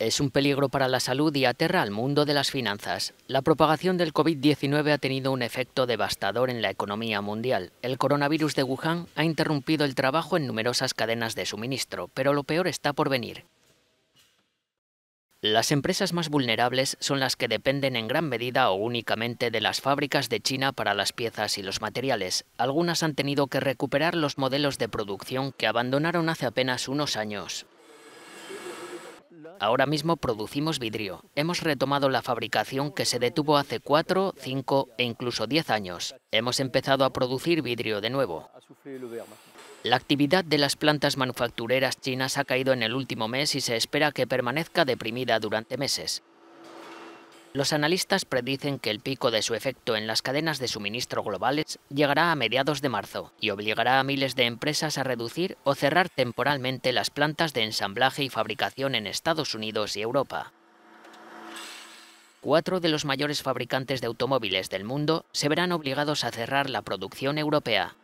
Es un peligro para la salud y aterra al mundo de las finanzas. La propagación del COVID-19 ha tenido un efecto devastador en la economía mundial. El coronavirus de Wuhan ha interrumpido el trabajo en numerosas cadenas de suministro, pero lo peor está por venir. Las empresas más vulnerables son las que dependen en gran medida o únicamente de las fábricas de China para las piezas y los materiales. Algunas han tenido que recuperar los modelos de producción que abandonaron hace apenas unos años. Ahora mismo producimos vidrio. Hemos retomado la fabricación que se detuvo hace 4, 5 e incluso 10 años. Hemos empezado a producir vidrio de nuevo. La actividad de las plantas manufactureras chinas ha caído en el último mes y se espera que permanezca deprimida durante meses. Los analistas predicen que el pico de su efecto en las cadenas de suministro globales llegará a mediados de marzo y obligará a miles de empresas a reducir o cerrar temporalmente las plantas de ensamblaje y fabricación en Estados Unidos y Europa. Cuatro de los mayores fabricantes de automóviles del mundo se verán obligados a cerrar la producción europea,